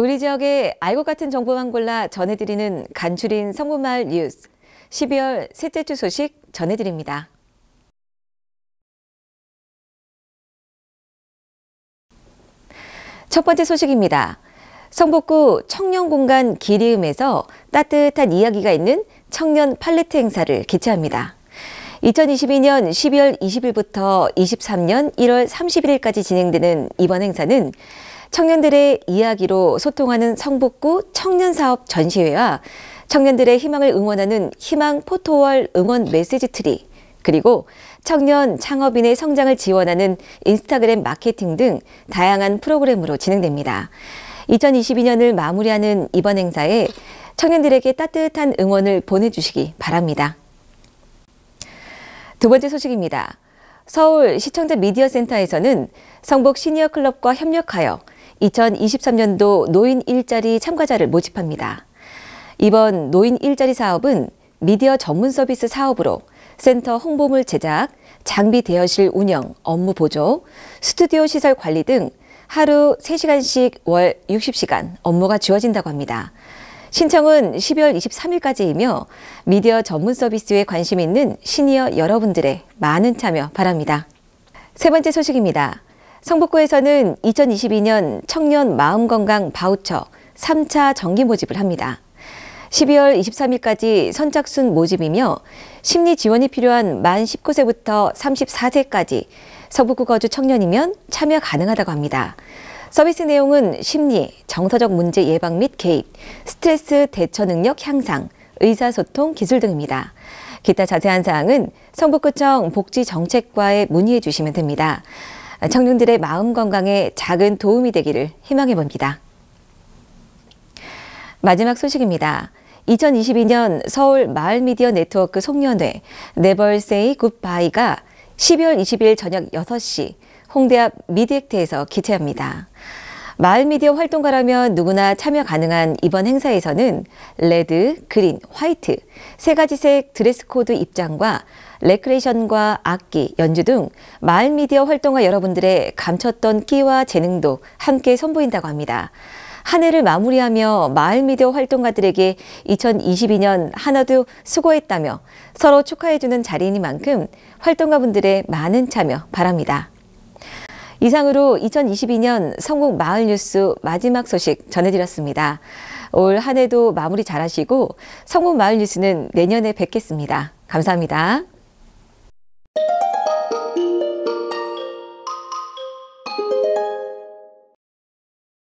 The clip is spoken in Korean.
우리 지역의 알고 같은 정보만 골라 전해드리는 간추린 성문마을 뉴스 12월 셋째 주 소식 전해드립니다. 첫 번째 소식입니다. 성북구 청년공간 기리음에서 따뜻한 이야기가 있는 청년 팔레트 행사를 개최합니다. 2022년 12월 20일부터 23년 1월 31일까지 진행되는 이번 행사는 청년들의 이야기로 소통하는 성북구 청년사업 전시회와 청년들의 희망을 응원하는 희망 포토월 응원 메시지 트리, 그리고 청년 창업인의 성장을 지원하는 인스타그램 마케팅 등 다양한 프로그램으로 진행됩니다. 2022년을 마무리하는 이번 행사에 청년들에게 따뜻한 응원을 보내주시기 바랍니다. 두 번째 소식입니다. 서울 시청자 미디어 센터에서는 성북 시니어 클럽과 협력하여 2023년도 노인 일자리 참가자를 모집합니다. 이번 노인 일자리 사업은 미디어 전문 서비스 사업으로 센터 홍보물 제작, 장비 대여실 운영, 업무 보조, 스튜디오 시설 관리 등 하루 3시간씩 월 60시간 업무가 주어진다고 합니다. 신청은 12월 23일까지이며 미디어 전문 서비스에 관심 있는 시니어 여러분들의 많은 참여 바랍니다. 세 번째 소식입니다. 성북구에서는 2022년 청년 마음건강 바우처 3차 정기 모집을 합니다. 12월 23일까지 선착순 모집이며 심리 지원이 필요한 만 19세부터 34세까지 서북구 거주 청년이면 참여 가능하다고 합니다. 서비스 내용은 심리, 정서적 문제 예방 및 개입, 스트레스 대처 능력 향상, 의사소통 기술 등입니다. 기타 자세한 사항은 성북구청 복지정책과에 문의해 주시면 됩니다. 청년들의 마음 건강에 작은 도움이 되기를 희망해 봅니다. 마지막 소식입니다. 2022년 서울 마을미디어 네트워크 송년회 네벌세이 굿바이가 12월 20일 저녁 6시 홍대 앞 미디액트에서 기체합니다. 마을 미디어 활동가라면 누구나 참여 가능한 이번 행사에서는 레드, 그린, 화이트 세 가지 색 드레스 코드 입장과 레크레이션과 악기, 연주 등 마을 미디어 활동가 여러분들의 감췄던 끼와 재능도 함께 선보인다고 합니다. 한 해를 마무리하며 마을 미디어 활동가들에게 2022년 하나도 수고했다며 서로 축하해주는 자리인 만큼 활동가분들의 많은 참여 바랍니다. 이상으로 2022년 성공 마을 뉴스 마지막 소식 전해드렸습니다. 올 한 해도 마무리 잘하시고 성공 마을 뉴스는 내년에 뵙겠습니다. 감사합니다.